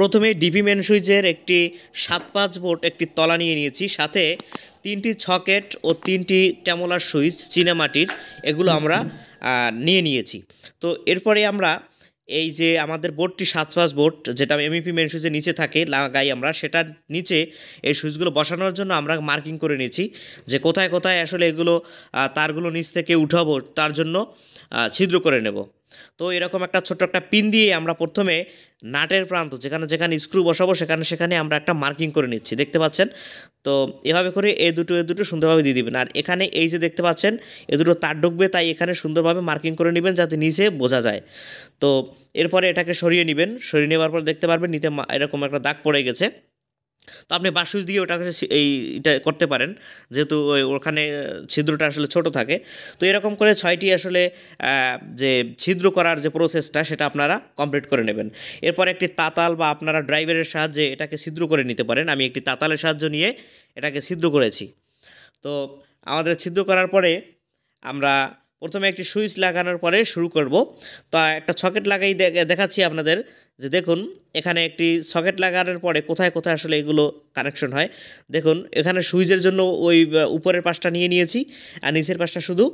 প্রথমে ডিপি সুইচের একটি সাত পাঁচ বোর্ড একটি তলা নিয়ে নিয়েছি সাথে তিনটি ছকেট ও তিনটি ট্যামোলার সুইচ চিনামাটির এগুলো আমরা নিয়ে নিয়েছি তো এরপরে আমরা এই যে আমাদের বোর্ডটি সাত পাঁচ বোর্ড যেটা এমইপি মেন সুইচের নিচে থাকে লাগাই আমরা সেটার নিচে এই সুইচগুলো বসানোর জন্য আমরা মার্কিং করে নিয়েছি যে কোথায় কোথায় আসলে এগুলো তারগুলো নিচ থেকে উঠাবো তার জন্য ছিদ্র করে নেব তো এরকম একটা ছোট্ট একটা পিন দিয়ে আমরা প্রথমে নাটের প্রান্ত যেখানে যেখানে স্ক্রু বসাবো সেখানে সেখানে আমরা একটা মার্কিং করে নিচ্ছি দেখতে পাচ্ছেন তো এভাবে করে এ দুটো এ দুটো সুন্দরভাবে দিয়ে দিবেন আর এখানে এই যে দেখতে পাচ্ছেন এ দুটো তার ঢুকবে তাই এখানে সুন্দরভাবে মার্কিং করে নেবেন যাতে নিচে বোঝা যায় তো এরপরে এটাকে সরিয়ে নেবেন সরিয়ে নেওয়ার পর দেখতে পারবেন নিতে এরকম একটা দাগ পড়ে গেছে তো আপনি সুইচ দিয়ে ওটা এই এটা করতে পারেন যেহেতু ওখানে ছিদ্রটা আসলে ছোট থাকে তো এরকম করে ছয়টি আসলে যে ছিদ্র করার যে প্রসেসটা সেটা আপনারা কমপ্লিট করে নেবেন এরপর একটি তাতাল বা আপনারা ড্রাইভারের সাহায্যে এটাকে ছিদ্র করে নিতে পারেন আমি একটি তাতালের সাহায্য নিয়ে এটাকে ছিদ্র করেছি তো আমাদের ছিদ্র করার পরে আমরা প্রথমে একটি সুইচ লাগানোর পরে শুরু করব তা একটা সকেট লাগাই দেখাচ্ছি আপনাদের যে দেখুন এখানে একটি সকেট লাগানোর পরে কোথায় কোথায় আসলে এগুলো কানেকশন হয় দেখুন এখানে সুইচের জন্য ওই উপরের পাশটা নিয়ে নিয়েছি আর নিচের পাশটা শুধু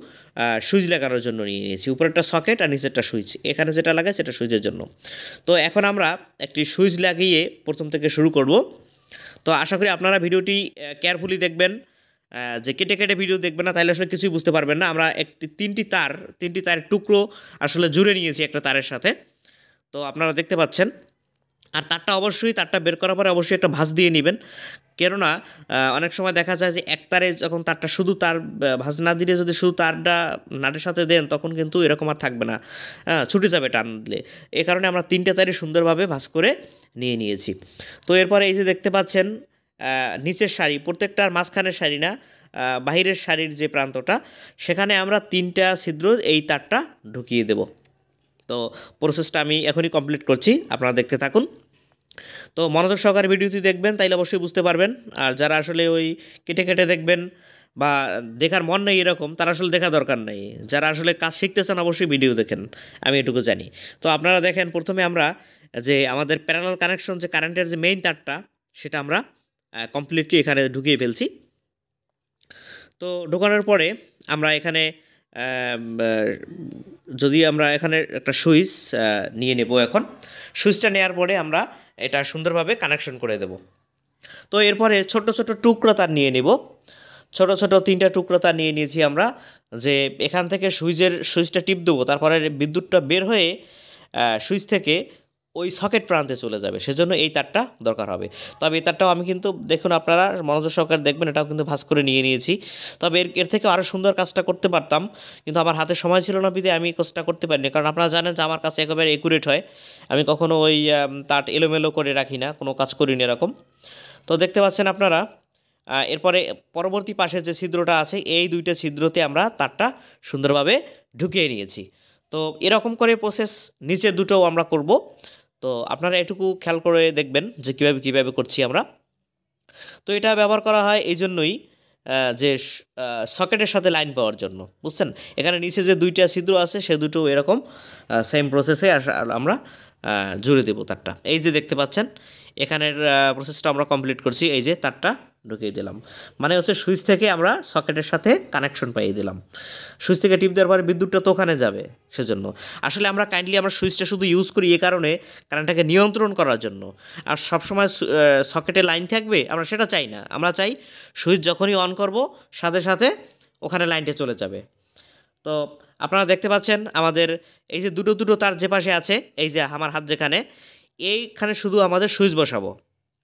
সুইচ লাগানোর জন্য নিয়ে নিয়েছি উপরেরটা সকেট আর নিচেরটা সুইচ এখানে যেটা লাগে সেটা সুইচের জন্য তো এখন আমরা একটি সুইচ লাগিয়ে প্রথম থেকে শুরু করব তো আশা করি আপনারা ভিডিওটি কেয়ারফুলি দেখবেন যে কেটে কেটে ভিডিও দেখবে না তাহলে আসলে কিছুই বুঝতে পারবেন না আমরা একটি তিনটি তার তিনটি তারের টুকরো আসলে জুড়ে নিয়েছি একটা তারের সাথে তো আপনারা দেখতে পাচ্ছেন আর তারটা অবশ্যই তারটা বের করার পরে অবশ্যই একটা ভাঁজ দিয়ে নেবেন কেননা অনেক সময় দেখা যায় যে এক তারে যখন তারটা শুধু তার ভাঁজ না দিলে যদি শুধু তারটা নাটের সাথে দেন তখন কিন্তু এরকম আর থাকবে না হ্যাঁ ছুটে যাবে টান দিলে এ কারণে আমরা তিনটে তারে সুন্দরভাবে ভাঁজ করে নিয়ে নিয়েছি তো এরপরে এই যে দেখতে পাচ্ছেন নিচের শাড়ি প্রত্যেকটার মাঝখানের শাড়ি না বাহিরের শাড়ির যে প্রান্তটা সেখানে আমরা তিনটা ছিদ্র এই তারটা ঢুকিয়ে দেব তো প্রসেসটা আমি এখনই কমপ্লিট করছি আপনারা দেখতে থাকুন তো মনোযোগ সহকারে ভিডিওটি দেখবেন তাইলে অবশ্যই বুঝতে পারবেন আর যারা আসলে ওই কেটে কেটে দেখবেন বা দেখার মন নেই এরকম তারা আসলে দেখা দরকার নেই যারা আসলে কাজ শিখতে চান অবশ্যই ভিডিও দেখেন আমি এটুকু জানি তো আপনারা দেখেন প্রথমে আমরা যে আমাদের প্যারালাল কানেকশন যে কারেন্টের যে মেইন তারটা সেটা আমরা কমপ্লিটলি এখানে ঢুকিয়ে ফেলছি তো ঢোকানোর পরে আমরা এখানে যদি আমরা এখানে একটা সুইচ নিয়ে নেব এখন সুইচটা নেওয়ার পরে আমরা এটা সুন্দরভাবে কানেকশন করে দেব তো এরপরে ছোট ছোট টুকরো তার নিয়ে নেব ছোট ছোট তিনটা টুকরো তার নিয়ে নিয়েছি আমরা যে এখান থেকে সুইচের সুইচটা টিপ দেবো তারপরে বিদ্যুৎটা বের হয়ে সুইচ থেকে ওই সকেট প্রান্তে চলে যাবে সেজন্য এই তারটা দরকার হবে তবে এই তারটাও আমি কিন্তু দেখুন আপনারা মনোযোগ সহকারে দেখবেন এটাও কিন্তু ভাস করে নিয়ে নিয়েছি তবে এর এর থেকে আরও সুন্দর কাজটা করতে পারতাম কিন্তু আমার হাতে সময় ছিল না বিধে আমি কাজটা করতে পারিনি কারণ আপনারা জানেন যে আমার কাছে একেবারে একুরেট হয় আমি কখনো ওই তাট এলোমেলো করে রাখি না কোনো কাজ করিনি এরকম তো দেখতে পাচ্ছেন আপনারা এরপরে পরবর্তী পাশে যে ছিদ্রটা আছে এই দুইটা ছিদ্রতে আমরা তারটা সুন্দরভাবে ঢুকিয়ে নিয়েছি তো এরকম করে প্রসেস নিচে দুটোও আমরা করব তো আপনারা এটুকু খেয়াল করে দেখবেন যে কীভাবে কীভাবে করছি আমরা তো এটা ব্যবহার করা হয় এই জন্যই যে সকেটের সাথে লাইন পাওয়ার জন্য বুঝছেন এখানে নিচে যে দুইটা ছিদ্র আছে সে দুটো এরকম সেম প্রসেসে আমরা জুড়ে দেবো তারটা এই যে দেখতে পাচ্ছেন এখানের প্রসেসটা আমরা কমপ্লিট করছি এই যে তারটা ঢুকিয়ে দিলাম মানে হচ্ছে সুইচ থেকে আমরা সকেটের সাথে কানেকশন পাইয়ে দিলাম সুইচ থেকে টিপ দেওয়ার পরে বিদ্যুৎটা তো ওখানে যাবে সেজন্য আসলে আমরা কাইন্ডলি আমরা সুইচটা শুধু ইউজ করি এ কারণে কারেন্টটাকে নিয়ন্ত্রণ করার জন্য আর সবসময় সকেটে লাইন থাকবে আমরা সেটা চাই না আমরা চাই সুইচ যখনই অন করব সাথে সাথে ওখানে লাইনটা চলে যাবে তো আপনারা দেখতে পাচ্ছেন আমাদের এই যে দুটো দুটো তার যে পাশে আছে এই যে আমার হাত যেখানে এইখানে শুধু আমাদের সুইচ বসাবো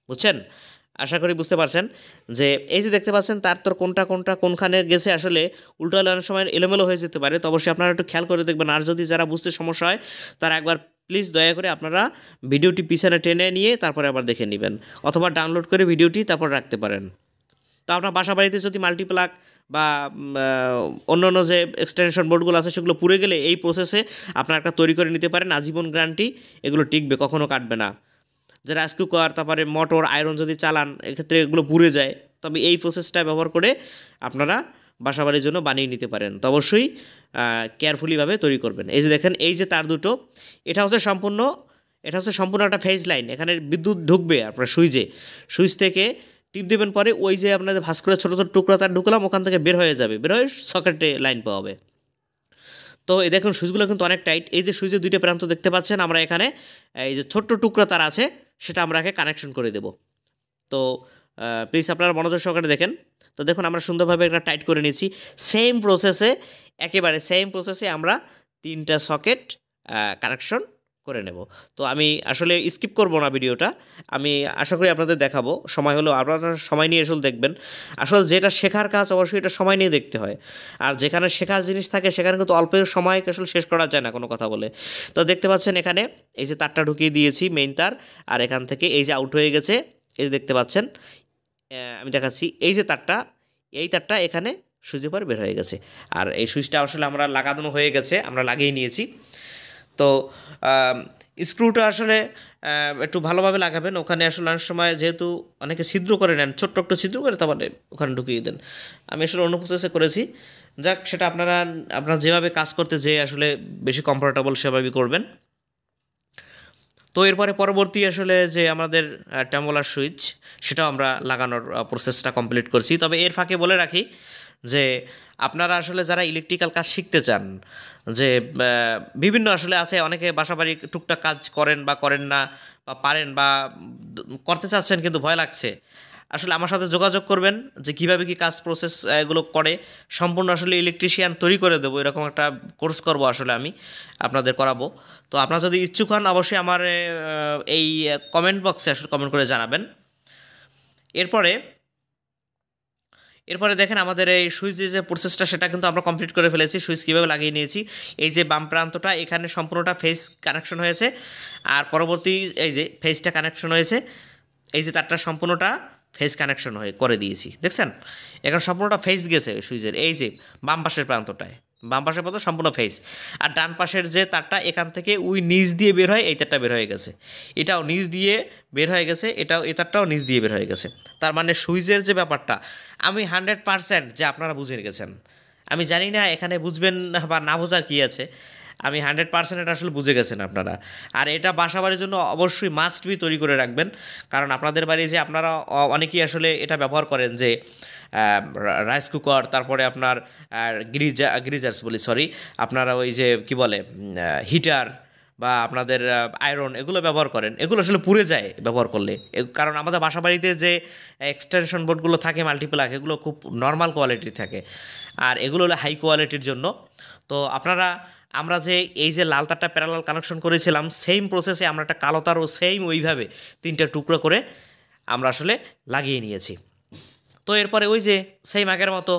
বুঝছেন আশা করি বুঝতে পারছেন যে এই যে দেখতে পাচ্ছেন তার তোর কোনটা কোনটা কোনখানে গেছে আসলে উল্টো অনেক সময় এলোমেলো হয়ে যেতে পারে তো অবশ্যই আপনারা একটু খেয়াল করে দেখবেন আর যদি যারা বুঝতে সমস্যা হয় তারা একবার প্লিজ দয়া করে আপনারা ভিডিওটি পিছনে টেনে নিয়ে তারপরে আবার দেখে নেবেন অথবা ডাউনলোড করে ভিডিওটি তারপর রাখতে পারেন তো আপনার বাসা বাড়িতে যদি মাল্টিপ্লাক বা অন্য অন্য যে এক্সটেনশন বোর্ডগুলো আছে সেগুলো পুড়ে গেলে এই প্রসেসে আপনার একটা তৈরি করে নিতে পারেন আজীবন গ্রান্টি এগুলো টিকবে কখনও কাটবে না যে রাইস কুকার তারপরে মোটর আয়রন যদি চালান এক্ষেত্রে এগুলো পুড়ে যায় তবে এই প্রসেসটা ব্যবহার করে আপনারা বাসাবাড়ির জন্য বানিয়ে নিতে পারেন তো অবশ্যই কেয়ারফুলিভাবে তৈরি করবেন এই যে দেখেন এই যে তার দুটো এটা হচ্ছে সম্পূর্ণ এটা হচ্ছে সম্পূর্ণ একটা ফেজ লাইন এখানে বিদ্যুৎ ঢুকবে আপনার সুইচে সুইচ থেকে টিপ দেবেন পরে ওই যে আপনাদের ভাস করে ছোটো ছোটো টুকরা তার ঢুকলাম ওখান থেকে বের হয়ে যাবে বের হয়ে সকেটে লাইন পাওয়া হবে তো এই দেখুন সুইচগুলো কিন্তু অনেক টাইট এই যে সুইচের দুইটা প্রান্ত দেখতে পাচ্ছেন আমরা এখানে এই যে ছোট্ট টুকরা তার আছে সেটা আমরা আগে কানেকশন করে দেব তো প্লিজ আপনারা মনোযোগ সহকারে দেখেন তো দেখুন আমরা সুন্দরভাবে একটা টাইট করে নিয়েছি সেম প্রসেসে একেবারে সেম প্রসেসে আমরা তিনটা সকেট কানেকশন করে নেব তো আমি আসলে স্কিপ করব না ভিডিওটা আমি আশা করি আপনাদের দেখাবো সময় হলো আপনারা সময় নিয়ে আসলে দেখবেন আসলে যেটা শেখার কাজ অবশ্যই এটা সময় নিয়ে দেখতে হয় আর যেখানে শেখার জিনিস থাকে সেখানে কিন্তু অল্প সময় আসলে শেষ করা যায় না কোনো কথা বলে তো দেখতে পাচ্ছেন এখানে এই যে তারটা ঢুকিয়ে দিয়েছি মেইন তার আর এখান থেকে এই যে আউট হয়ে গেছে এই যে দেখতে পাচ্ছেন আমি দেখাচ্ছি এই যে তারটা এই তারটা এখানে সুইচে পর বের হয়ে গেছে আর এই সুইচটা আসলে আমরা লাগানো হয়ে গেছে আমরা লাগিয়ে নিয়েছি তো স্ক্রুটা আসলে একটু ভালোভাবে লাগাবেন ওখানে আসলে অনেক সময় যেহেতু অনেকে ছিদ্র করে নেন ছোট্ট একটু ছিদ্র করে তারপরে ওখানে ঢুকিয়ে দেন আমি আসলে অন্য প্রসেসে করেছি যাক সেটা আপনারা আপনারা যেভাবে কাজ করতে যেয়ে আসলে বেশি কমফোর্টেবল সেভাবে করবেন তো এরপরে পরবর্তী আসলে যে আমাদের ট্যাম্বলার সুইচ সেটাও আমরা লাগানোর প্রসেসটা কমপ্লিট করছি তবে এর ফাঁকে বলে রাখি যে আপনারা আসলে যারা ইলেকট্রিক্যাল কাজ শিখতে চান যে বিভিন্ন আসলে আছে অনেকে বাসাবাড়ি টুকটাক কাজ করেন বা করেন না বা পারেন বা করতে চাচ্ছেন কিন্তু ভয় লাগছে আসলে আমার সাথে যোগাযোগ করবেন যে কীভাবে কি কাজ প্রসেস এগুলো করে সম্পূর্ণ আসলে ইলেকট্রিশিয়ান তৈরি করে দেবো এরকম একটা কোর্স করব আসলে আমি আপনাদের করাবো তো আপনারা যদি ইচ্ছুক হন অবশ্যই আমার এই কমেন্ট বক্সে আসলে কমেন্ট করে জানাবেন এরপরে এরপরে দেখেন আমাদের এই সুইচ যে প্রসেসটা সেটা কিন্তু আমরা কমপ্লিট করে ফেলেছি সুইচ কীভাবে লাগিয়ে নিয়েছি এই যে বাম প্রান্তটা এখানে সম্পূর্ণটা ফেস কানেকশন হয়েছে আর পরবর্তী এই যে ফেসটা কানেকশন হয়েছে এই যে তারটা সম্পূর্ণটা ফেস কানেকশন হয়ে করে দিয়েছি দেখছেন এখন সম্পূর্ণটা ফেস গেছে সুইচের এই যে বাম পাশের প্রান্তটায় বাম পাশের পাতা সম্পূর্ণ ফেস আর ডান পাশের যে তারটা এখান থেকে ওই নিজ দিয়ে বের হয় এই তারটা বের হয়ে গেছে এটাও নিজ দিয়ে বের হয়ে গেছে এটাও এ তারটাও নিজ দিয়ে বের হয়ে গেছে তার মানে সুইচের যে ব্যাপারটা আমি হান্ড্রেড পারসেন্ট যে আপনারা বুঝে গেছেন আমি জানি না এখানে বুঝবেন বা না বোঝার কী আছে আমি হান্ড্রেড পার্সেন্ট এটা আসলে বুঝে গেছেন আপনারা আর এটা বাসা বাড়ির জন্য অবশ্যই মাস্ট বি তৈরি করে রাখবেন কারণ আপনাদের বাড়ি যে আপনারা অনেকেই আসলে এটা ব্যবহার করেন যে রাইস কুকার তারপরে আপনার গ্রিজা গ্রিজার্স বলি সরি আপনারা ওই যে কি বলে হিটার বা আপনাদের আয়রন এগুলো ব্যবহার করেন এগুলো আসলে পুড়ে যায় ব্যবহার করলে কারণ আমাদের বাসা বাড়িতে যে এক্সটেনশন বোর্ডগুলো থাকে মাল্টিপ্লাক এগুলো খুব নর্মাল কোয়ালিটির থাকে আর এগুলো হলো হাই কোয়ালিটির জন্য তো আপনারা আমরা যে এই যে লাল তারটা প্যারালাল কানেকশন করেছিলাম সেম প্রসেসে আমরা একটা কালো তারও সেম ওইভাবে তিনটা টুকরো করে আমরা আসলে লাগিয়ে নিয়েছি তো এরপরে ওই যে সেম আগের মতো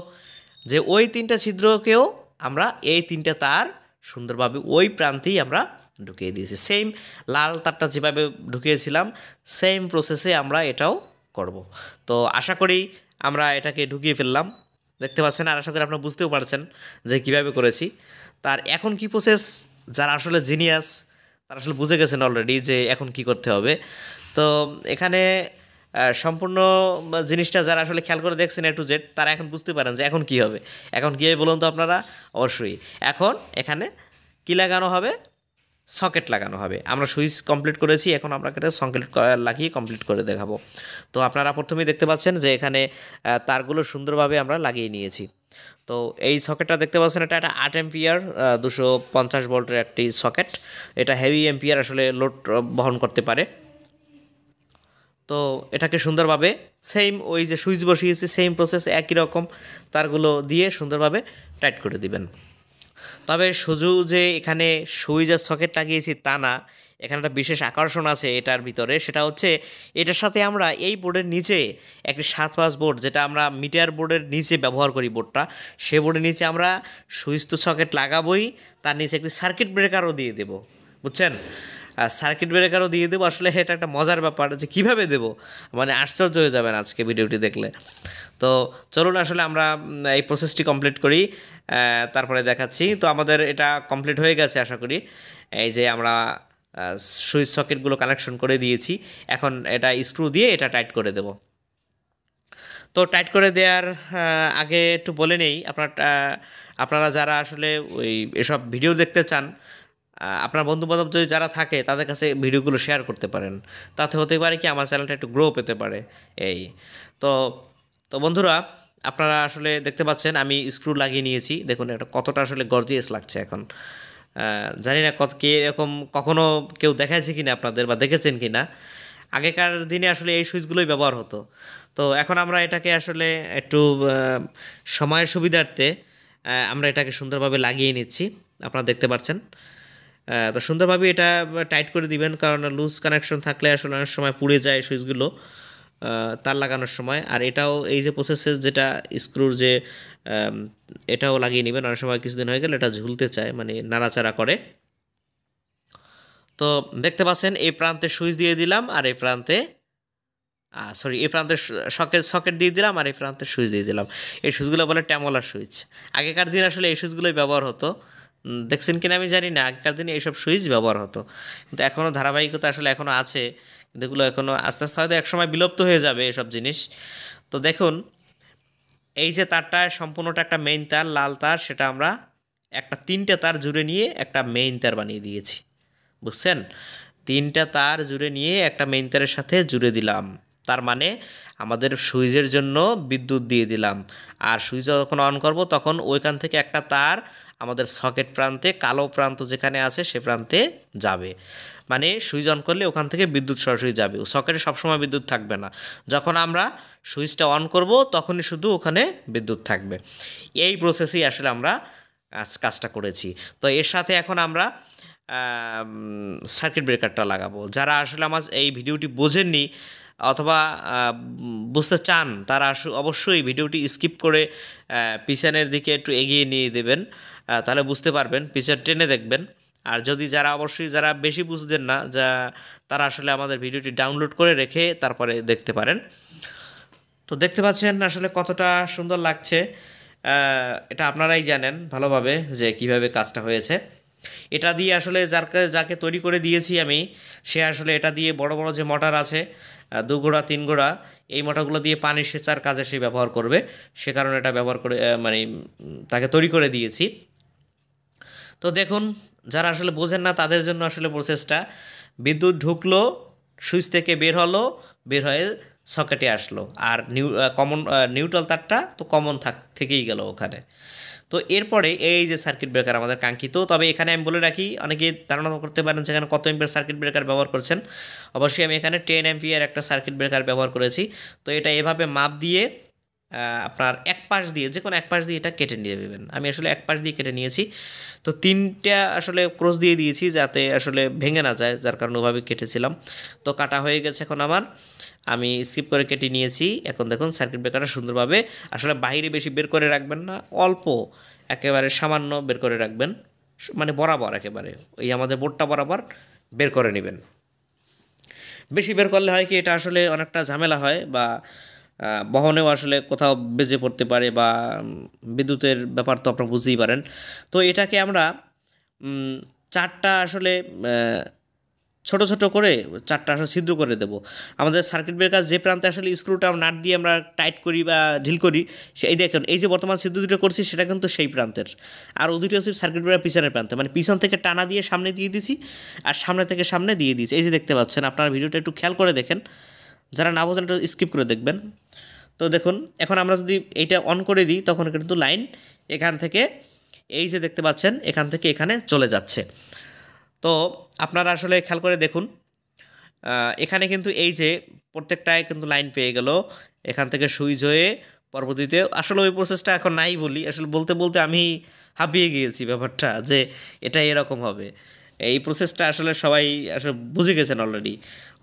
যে ওই তিনটা ছিদ্রকেও আমরা এই তিনটা তার সুন্দরভাবে ওই প্রান্তেই আমরা ঢুকিয়ে দিয়েছি সেম লাল তারটা যেভাবে ঢুকিয়েছিলাম সেম প্রসেসে আমরা এটাও করব তো আশা করি আমরা এটাকে ঢুকিয়ে ফেললাম দেখতে পাচ্ছেন আর আশা করি আপনারা বুঝতেও পারছেন যে কিভাবে করেছি তার এখন কি প্রসেস যারা আসলে জিনিয়াস তারা আসলে বুঝে গেছেন অলরেডি যে এখন কি করতে হবে তো এখানে সম্পূর্ণ জিনিসটা যারা আসলে খেয়াল করে দেখছেন এ টু জেড তারা এখন বুঝতে পারেন যে এখন কি হবে এখন কী হবে বলুন তো আপনারা অবশ্যই এখন এখানে কী লাগানো হবে সকেট লাগানো হবে আমরা সুইচ কমপ্লিট করেছি এখন আমরা এটা সকেট লাগিয়ে কমপ্লিট করে দেখাবো তো আপনারা প্রথমেই দেখতে পাচ্ছেন যে এখানে তারগুলো সুন্দরভাবে আমরা লাগিয়ে নিয়েছি তো এই সকেটটা দেখতে পাচ্ছেন এটা একটা আট এম্পিয়ার দুশো পঞ্চাশ ভোল্টের একটি সকেট এটা হেভি এম্পিয়ার আসলে লোড বহন করতে পারে তো এটাকে সুন্দরভাবে সেম ওই যে সুইচ বসিয়েছি সেম প্রসেস একই রকম তারগুলো দিয়ে সুন্দরভাবে টাইট করে দিবেন তবে শুধু যে এখানে সুইচ আর সকেট লাগিয়েছি তা না এখানে একটা বিশেষ আকর্ষণ আছে এটার ভিতরে সেটা হচ্ছে এটার সাথে আমরা এই বোর্ডের নিচে একটি সাত পাঁচ বোর্ড যেটা আমরা মিটার বোর্ডের নিচে ব্যবহার করি বোর্ডটা সে বোর্ডের নিচে আমরা সুইচ তো সকেট লাগাবোই তার নিচে একটি সার্কিট ব্রেকারও দিয়ে দেব বুঝছেন সার্কিট ব্রেকারও দিয়ে দেবো আসলে এটা একটা মজার ব্যাপার যে কীভাবে দেবো মানে আশ্চর্য হয়ে যাবেন আজকে ভিডিওটি দেখলে তো চলুন আসলে আমরা এই প্রসেসটি কমপ্লিট করি তারপরে দেখাচ্ছি তো আমাদের এটা কমপ্লিট হয়ে গেছে আশা করি এই যে আমরা সুইচ সকেটগুলো কানেকশন করে দিয়েছি এখন এটা স্ক্রু দিয়ে এটা টাইট করে দেব তো টাইট করে দেওয়ার আগে একটু বলে নেই আপনার আপনারা যারা আসলে ওই এসব ভিডিও দেখতে চান আপনার বন্ধুবান্ধব যদি যারা থাকে তাদের কাছে ভিডিওগুলো শেয়ার করতে পারেন তাতে হতে পারে কি আমার চ্যানেলটা একটু গ্রো পেতে পারে এই তো তো বন্ধুরা আপনারা আসলে দেখতে পাচ্ছেন আমি স্ক্রু লাগিয়ে নিয়েছি দেখুন এটা কতটা আসলে গর্জিয়াস লাগছে এখন জানি না কত কি এরকম কখনও কেউ দেখাইছে কিনা আপনাদের বা দেখেছেন কিনা আগেকার দিনে আসলে এই সুইচগুলোই ব্যবহার হতো তো এখন আমরা এটাকে আসলে একটু সময়ের সুবিধার্থে আমরা এটাকে সুন্দরভাবে লাগিয়ে নিচ্ছি আপনারা দেখতে পাচ্ছেন তো সুন্দরভাবে এটা টাইট করে দিবেন কারণ লুজ কানেকশন থাকলে আসলে অনেক সময় পুড়ে যায় সুইচগুলো তার লাগানোর সময় আর এটাও এই যে প্রসেসে যেটা স্ক্রুর যে এটাও লাগিয়ে নেবেন অনেক সময় কিছুদিন হয়ে গেলে এটা ঝুলতে চায় মানে নাড়াচাড়া করে তো দেখতে পাচ্ছেন এই প্রান্তে সুইচ দিয়ে দিলাম আর এই প্রান্তে সরি এই প্রান্তে সকেট সকেট দিয়ে দিলাম আর এই প্রান্তে সুইচ দিয়ে দিলাম এই সুইচগুলো বলে ট্যামোলার সুইচ আগেকার দিন আসলে এই সুইচগুলোই ব্যবহার হতো দেখছেন কিনা আমি জানি না আগেকার দিনে এইসব সুইচ ব্যবহার হতো কিন্তু এখনও ধারাবাহিকতা আসলে এখনও আছে কিন্তু এগুলো এখনও আস্তে আস্তে হয়তো একসময় বিলুপ্ত হয়ে যাবে এসব জিনিস তো দেখুন এই যে তারটা সম্পূর্ণটা একটা মেইন তার লাল তার সেটা আমরা একটা তিনটা তার জুড়ে নিয়ে একটা মেইন তার বানিয়ে দিয়েছি বুঝছেন তিনটা তার জুড়ে নিয়ে একটা মেইন তারের সাথে জুড়ে দিলাম তার মানে আমাদের সুইচের জন্য বিদ্যুৎ দিয়ে দিলাম আর সুইচ যখন অন করব তখন ওইখান থেকে একটা তার আমাদের সকেট প্রান্তে কালো প্রান্ত যেখানে আছে সে প্রান্তে যাবে মানে সুইচ অন করলে ওখান থেকে বিদ্যুৎ সরাসরি যাবে সকেটে সবসময় বিদ্যুৎ থাকবে না যখন আমরা সুইচটা অন করব তখনই শুধু ওখানে বিদ্যুৎ থাকবে এই প্রসেসই আসলে আমরা কাজটা করেছি তো এর সাথে এখন আমরা সার্কিট ব্রেকারটা লাগাবো যারা আসলে আমার এই ভিডিওটি বোঝেননি অথবা বুঝতে চান তারা অবশ্যই ভিডিওটি স্কিপ করে পিছনের দিকে একটু এগিয়ে নিয়ে দেবেন তাহলে বুঝতে পারবেন পিছের টেনে দেখবেন আর যদি যারা অবশ্যই যারা বেশি বুঝতেন না যা তারা আসলে আমাদের ভিডিওটি ডাউনলোড করে রেখে তারপরে দেখতে পারেন তো দেখতে পাচ্ছেন আসলে কতটা সুন্দর লাগছে এটা আপনারাই জানেন ভালোভাবে যে কিভাবে কাজটা হয়েছে এটা দিয়ে আসলে যার যাকে তৈরি করে দিয়েছি আমি সে আসলে এটা দিয়ে বড় বড় যে মোটর আছে দু গোড়া তিন গোড়া এই মোটরগুলো দিয়ে পানি সেচার কাজে সে ব্যবহার করবে সে কারণে এটা ব্যবহার করে মানে তাকে তৈরি করে দিয়েছি তো দেখুন যারা আসলে বোঝেন না তাদের জন্য আসলে প্রসেসটা বিদ্যুৎ ঢুকলো সুইচ থেকে বের হলো বের হয়ে সকেটে আসলো আর নিউ কমন নিউট্রাল তারটা তো কমন থাক থেকেই গেল ওখানে তো এরপরে এই যে সার্কিট ব্রেকার আমাদের কাঙ্ক্ষিত তবে এখানে আমি বলে রাখি অনেকে ধারণা করতে পারেন সেখানে কত এম্পিয়ার সার্কিট ব্রেকার ব্যবহার করছেন অবশ্যই আমি এখানে টেন এমপিয়ার একটা সার্কিট ব্রেকার ব্যবহার করেছি তো এটা এভাবে মাপ দিয়ে আপনার এক পাশ দিয়ে যে কোনো এক পাশ দিয়ে এটা কেটে নিয়ে দেবেন আমি আসলে এক পাশ দিয়ে কেটে নিয়েছি তো তিনটা আসলে ক্রস দিয়ে দিয়েছি যাতে আসলে ভেঙে না যায় যার কারণে ওভাবে কেটেছিলাম তো কাটা হয়ে গেছে এখন আমার আমি স্কিপ করে কেটে নিয়েছি এখন দেখুন সার্কিট ব্রেকারটা সুন্দরভাবে আসলে বাইরে বেশি বের করে রাখবেন না অল্প একেবারে সামান্য বের করে রাখবেন মানে বরাবর একেবারে এই আমাদের বোর্ডটা বরাবর বের করে নেবেন বেশি বের করলে হয় কি এটা আসলে অনেকটা ঝামেলা হয় বা বহনেও আসলে কোথাও বেজে পড়তে পারে বা বিদ্যুতের ব্যাপার তো আপনারা বুঝতেই পারেন তো এটাকে আমরা চারটা আসলে ছোট ছোট করে চারটা আসলে ছিদ্র করে দেব আমাদের সার্কিট ব্রেকার যে প্রান্তে আসলে স্ক্রুটা নাট দিয়ে আমরা টাইট করি বা ঢিল করি সেই দেখুন এই যে বর্তমান ছিদ্র দুটো করছি সেটা কিন্তু সেই প্রান্তের আর ও দুটো হচ্ছে সার্কিট ব্রেকার পিছনের প্রান্তে মানে পিছন থেকে টানা দিয়ে সামনে দিয়ে দিছি আর সামনে থেকে সামনে দিয়ে দিয়েছি এই যে দেখতে পাচ্ছেন আপনার ভিডিওটা একটু খেয়াল করে দেখেন যারা না বোঝেন একটু স্কিপ করে দেখবেন তো দেখুন এখন আমরা যদি এইটা অন করে দিই তখন কিন্তু লাইন এখান থেকে এই যে দেখতে পাচ্ছেন এখান থেকে এখানে চলে যাচ্ছে তো আপনারা আসলে খেয়াল করে দেখুন এখানে কিন্তু এই যে প্রত্যেকটায় কিন্তু লাইন পেয়ে গেল এখান থেকে সুইচ হয়ে পরবর্তীতে আসলে ওই প্রসেসটা এখন নাই বলি আসলে বলতে বলতে আমি হাঁপিয়ে গিয়েছি ব্যাপারটা যে এটা এরকম হবে এই প্রসেসটা আসলে সবাই আসলে বুঝে গেছেন অলরেডি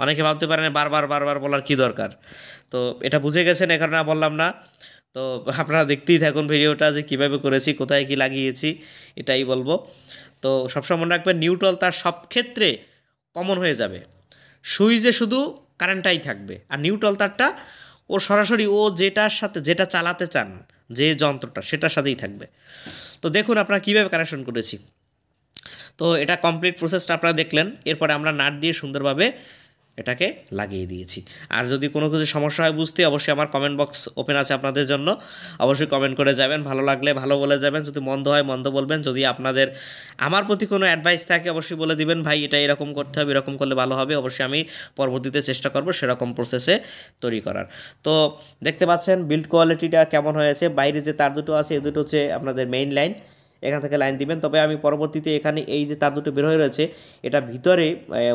অনেকে ভাবতে পারেন বারবার বারবার বলার কি দরকার তো এটা বুঝে গেছেন এ কারণে বললাম না তো আপনারা দেখতেই থাকুন ভিডিওটা যে কীভাবে করেছি কোথায় কি লাগিয়েছি এটাই বলবো তো সবসময় মনে রাখবেন নিউটল তার সব ক্ষেত্রে কমন হয়ে যাবে সুইজে শুধু কারেন্টটাই থাকবে আর নিউটল তারটা ও সরাসরি ও যেটার সাথে যেটা চালাতে চান যে যন্ত্রটা সেটার সাথেই থাকবে তো দেখুন আপনারা কীভাবে কানেকশন করেছি তো এটা কমপ্লিট প্রসেসটা আপনারা দেখলেন এরপরে আমরা নাট দিয়ে সুন্দরভাবে এটাকে লাগিয়ে দিয়েছি আর যদি কোনো কিছু সমস্যা হয় বুঝতে অবশ্যই আমার কমেন্ট বক্স ওপেন আছে আপনাদের জন্য অবশ্যই কমেন্ট করে যাবেন ভালো লাগলে ভালো বলে যাবেন যদি মন্দ হয় মন্দ বলবেন যদি আপনাদের আমার প্রতি কোনো অ্যাডভাইস থাকে অবশ্যই বলে দিবেন ভাই এটা এরকম করতে হবে এরকম করলে ভালো হবে অবশ্যই আমি পরবর্তীতে চেষ্টা করব সেরকম প্রসেসে তৈরি করার তো দেখতে পাচ্ছেন বিল্ড কোয়ালিটিটা কেমন হয়েছে বাইরে যে তার দুটো আছে এ দুটো হচ্ছে আপনাদের মেইন লাইন এখান থেকে লাইন দিবেন তবে আমি পরবর্তীতে এখানে এই যে তার দুটো বের হয়ে রয়েছে এটা ভিতরে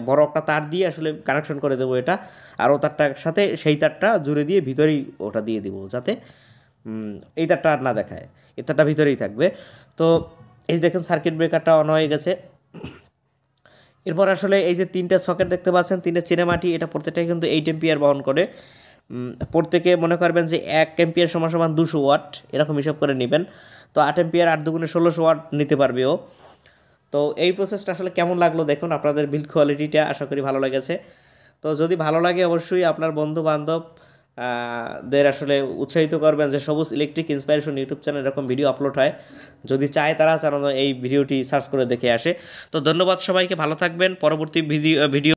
বড় একটা তার দিয়ে আসলে কানেকশন করে দেবো এটা আর ও তারটার সাথে সেই তারটা জুড়ে দিয়ে ভিতরেই ওটা দিয়ে দেবো যাতে এই তারটা আর না দেখায় এ তারটা ভিতরেই থাকবে তো এই দেখেন সার্কিট ব্রেকারটা অন হয়ে গেছে এরপর আসলে এই যে তিনটা সকেট দেখতে পাচ্ছেন তিনটা চিনেমাটি এটা প্রত্যেকটাই কিন্তু এইট এম্পিয়ার বহন করে প্রত্যেকে মনে করবেন যে এক এম্পিয়ার সমান সমান দুশো ওয়াট এরকম হিসাব করে নেবেন তো আট এম্পিয়ার আট দুগুণে ষোলোশো ওয়াট নিতে পারবে ও তো এই প্রসেসটা আসলে কেমন লাগলো দেখুন আপনাদের বিল্ড কোয়ালিটিটা আশা করি ভালো লেগেছে তো যদি ভালো লাগে অবশ্যই আপনার বন্ধু বান্ধব দের আসলে উৎসাহিত করবেন যে সবুজ ইলেকট্রিক ইন্সপাইরেশন ইউটিউব চ্যানেল এরকম ভিডিও আপলোড হয় যদি চায় তারা যেন এই ভিডিওটি সার্চ করে দেখে আসে তো ধন্যবাদ সবাইকে ভালো থাকবেন পরবর্তী ভিডিও ভিডিও